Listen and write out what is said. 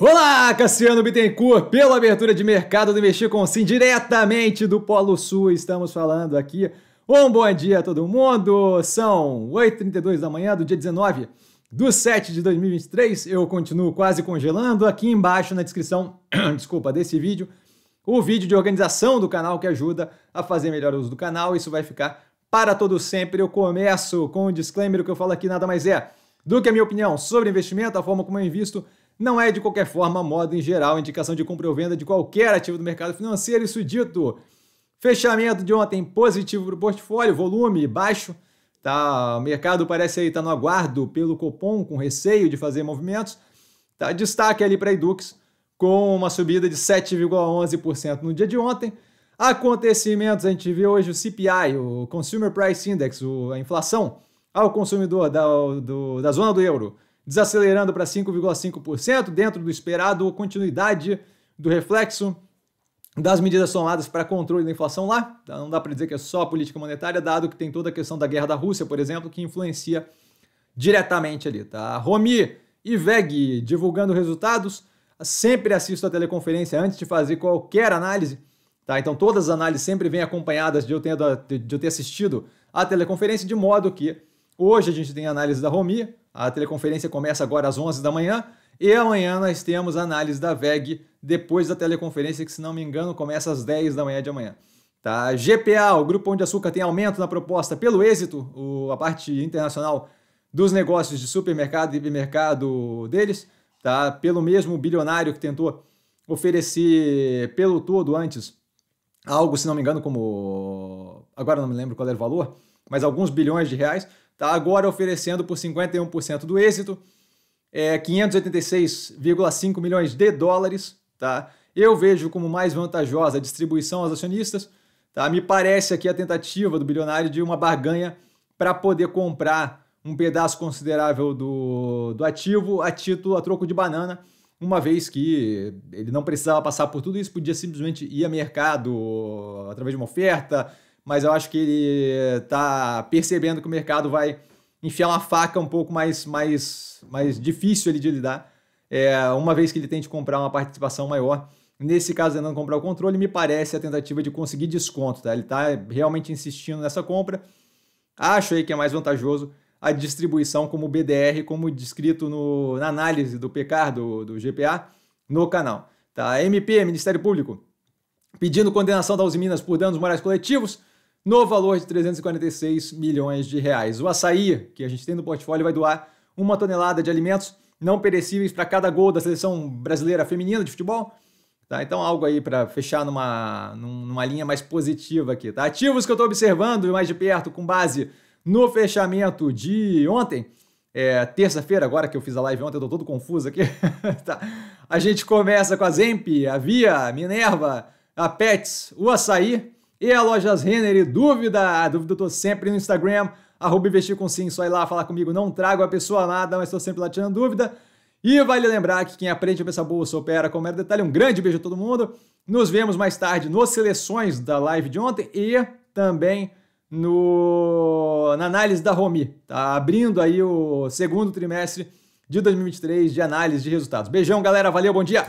Olá, Cassiano Bittencourt, pela abertura de mercado do Investir com Sim, diretamente do Polo Sul, estamos falando aqui. Um bom dia a todo mundo, são 8h32 da manhã do dia 19 do 7 de 2023, eu continuo quase congelando, aqui embaixo na descrição, desculpa, desse vídeo, o vídeo de organização do canal que ajuda a fazer melhor uso do canal, isso vai ficar para todo sempre, eu começo com o um disclaimer, o que eu falo aqui nada mais é do que a minha opinião sobre investimento, a forma como eu invisto, não é de qualquer forma modo em geral indicação de compra ou venda de qualquer ativo do mercado financeiro, isso dito. Fechamento de ontem positivo para o portfólio, volume baixo, tá? O mercado parece aí estar tá no aguardo pelo Copom, com receio de fazer movimentos. Tá? Destaque ali para a Edux, com uma subida de 7,11% no dia de ontem. Acontecimentos, a gente vê hoje o CPI, o Consumer Price Index, a inflação ao consumidor da, do, da zona do euro, desacelerando para 5,5% dentro do esperado, continuidade do reflexo das medidas somadas para controle da inflação lá. Então, não dá para dizer que é só a política monetária, dado que tem toda a questão da guerra da Rússia, por exemplo, que influencia diretamente ali, tá? Romi e Veg divulgando resultados. Sempre assisto a teleconferência antes de fazer qualquer análise, tá? Então todas as análises sempre vêm acompanhadas de eu, tendo, de eu ter assistido a teleconferência, de modo que hoje a gente tem análise da Romi, a teleconferência começa agora às 11 da manhã e amanhã nós temos a análise da VEG depois da teleconferência, que se não me engano começa às 10 da manhã de amanhã. Tá? GPA, o Grupo Pão de Açúcar tem aumento na proposta pelo êxito, o, a parte internacional dos negócios de supermercado e hipermercado deles, tá? pelo mesmo bilionário que tentou oferecer pelo todo antes algo, se não me engano, como. Agora não me lembro qual era o valor, mas alguns bilhões de reais, está agora oferecendo por 51% do êxito, é, 586,5 milhões de dólares. Tá? Eu vejo como mais vantajosa a distribuição aos acionistas. Tá? Me parece aqui a tentativa do bilionário de uma barganha para poder comprar um pedaço considerável do, do ativo a título, a troco de banana uma vez que ele não precisava passar por tudo isso, podia simplesmente ir a mercado através de uma oferta, mas eu acho que ele está percebendo que o mercado vai enfiar uma faca um pouco mais, mais, mais difícil ele de lidar, é, uma vez que ele tente comprar uma participação maior. Nesse caso, não comprar o controle, me parece a tentativa de conseguir desconto, tá? Ele está realmente insistindo nessa compra. Acho aí que é mais vantajoso a distribuição como BDR, como descrito no, na análise do PECAR do, do GPA, no canal. Tá? MP, Ministério Público, pedindo condenação da Uzi Minas por danos morais coletivos no valor de 346 milhões de reais. O açaí, que a gente tem no portfólio, vai doar uma tonelada de alimentos não perecíveis para cada gol da seleção brasileira feminina de futebol. Tá? Então, algo aí para fechar numa, numa linha mais positiva aqui. Tá? Ativos que eu estou observando mais de perto, com base no fechamento de ontem, é, terça-feira, agora que eu fiz a live ontem, eu tô todo confuso aqui. tá. A gente começa com a Zemp, a Via, a Minerva, a Pets, o Açaí e a Lojas Renner. E dúvida, dúvida eu tô sempre no Instagram, arroba investir com sim, só ir lá falar comigo. Não trago a pessoa nada, mas tô sempre lá tirando dúvida. E vale lembrar que quem aprende a pensar bolsa opera com mero detalhe. Um grande beijo a todo mundo. Nos vemos mais tarde nos seleções da live de ontem e também no, na análise da Romi, tá? Abrindo aí o segundo trimestre de 2023 de análise de resultados. Beijão, galera. Valeu, bom dia!